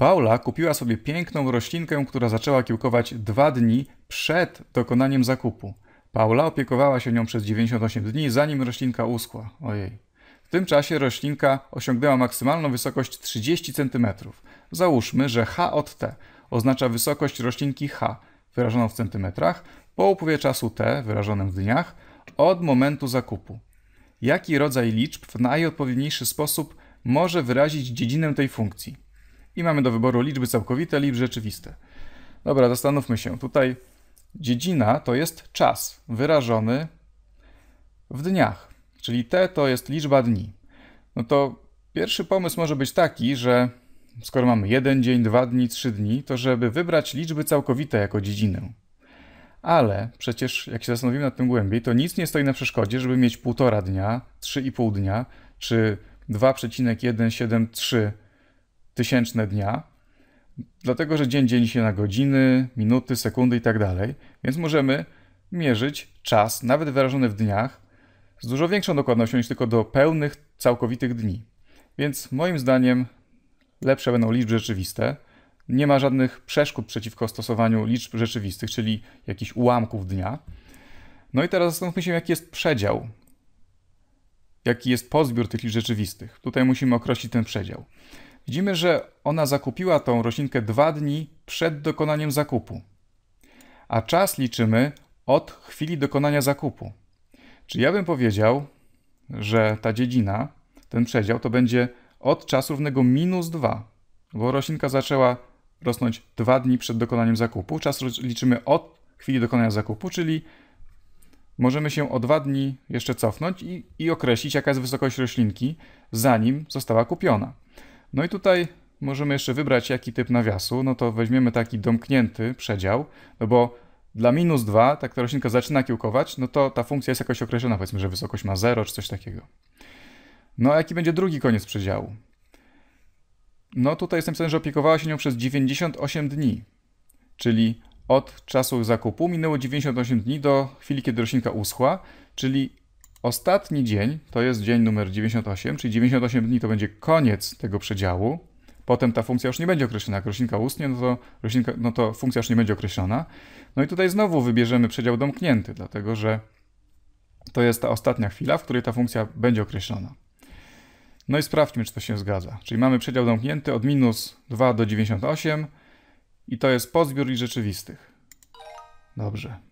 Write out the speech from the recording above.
Paula kupiła sobie piękną roślinkę, która zaczęła kiełkować dwa dni przed dokonaniem zakupu. Paula opiekowała się nią przez 98 dni, zanim roślinka uschła. Ojej. W tym czasie roślinka osiągnęła maksymalną wysokość 30 cm. Załóżmy, że H od T oznacza wysokość roślinki H, wyrażoną w centymetrach, po upływie czasu T, wyrażonym w dniach, od momentu zakupu. Jaki rodzaj liczb w najodpowiedniejszy sposób może wyrazić dziedzinę tej funkcji? i mamy do wyboru liczby całkowite, liczby rzeczywiste. Dobra, zastanówmy się. Tutaj dziedzina to jest czas wyrażony w dniach, czyli t to jest liczba dni. No to pierwszy pomysł może być taki, że skoro mamy jeden dzień, dwa dni, trzy dni, to żeby wybrać liczby całkowite jako dziedzinę. Ale przecież, jak się zastanowimy nad tym głębiej, to nic nie stoi na przeszkodzie, żeby mieć półtora dnia, trzy i pół dnia, czy 2,173 tysięczne dnia, dlatego że dzień dzieli się na godziny, minuty, sekundy i tak dalej, więc możemy mierzyć czas, nawet wyrażony w dniach, z dużo większą dokładnością niż tylko do pełnych, całkowitych dni. Więc moim zdaniem lepsze będą liczby rzeczywiste. Nie ma żadnych przeszkód przeciwko stosowaniu liczb rzeczywistych, czyli jakichś ułamków dnia. No i teraz zastanówmy się, jaki jest przedział, jaki jest pozbiór tych liczb rzeczywistych. Tutaj musimy określić ten przedział. Widzimy, że ona zakupiła tą roślinkę dwa dni przed dokonaniem zakupu, a czas liczymy od chwili dokonania zakupu. Czyli ja bym powiedział, że ta dziedzina, ten przedział to będzie od czasu równego minus 2, bo roślinka zaczęła rosnąć dwa dni przed dokonaniem zakupu. Czas liczymy od chwili dokonania zakupu, czyli możemy się o dwa dni jeszcze cofnąć i, i określić, jaka jest wysokość roślinki, zanim została kupiona. No i tutaj możemy jeszcze wybrać jaki typ nawiasu, no to weźmiemy taki domknięty przedział, no bo dla minus 2, tak ta roślinka zaczyna kiełkować, no to ta funkcja jest jakoś określona, powiedzmy, że wysokość ma 0 czy coś takiego. No a jaki będzie drugi koniec przedziału? No tutaj jestem pewien, że opiekowała się nią przez 98 dni, czyli od czasu zakupu minęło 98 dni do chwili, kiedy roślinka uschła, czyli Ostatni dzień to jest dzień numer 98, czyli 98 dni to będzie koniec tego przedziału. Potem ta funkcja już nie będzie określona. Jak roślinka ustnie, no to, roślinka, no to funkcja już nie będzie określona. No i tutaj znowu wybierzemy przedział domknięty, dlatego że to jest ta ostatnia chwila, w której ta funkcja będzie określona. No i sprawdźmy, czy to się zgadza. Czyli mamy przedział domknięty od minus 2 do 98 i to jest pozbiór i rzeczywistych. Dobrze.